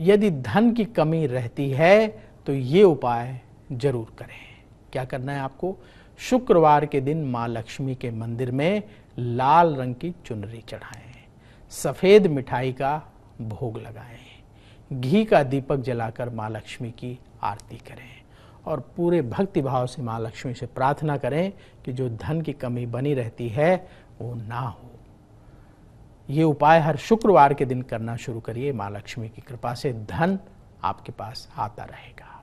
यदि धन की कमी रहती है तो ये उपाय जरूर करें क्या करना है आपको शुक्रवार के दिन माँ लक्ष्मी के मंदिर में लाल रंग की चुनरी चढ़ाएं सफ़ेद मिठाई का भोग लगाएं घी का दीपक जलाकर माँ लक्ष्मी की आरती करें और पूरे भक्तिभाव से माँ लक्ष्मी से प्रार्थना करें कि जो धन की कमी बनी रहती है वो ना हो ये उपाय हर शुक्रवार के दिन करना शुरू करिए माँ लक्ष्मी की कृपा से धन आपके पास आता रहेगा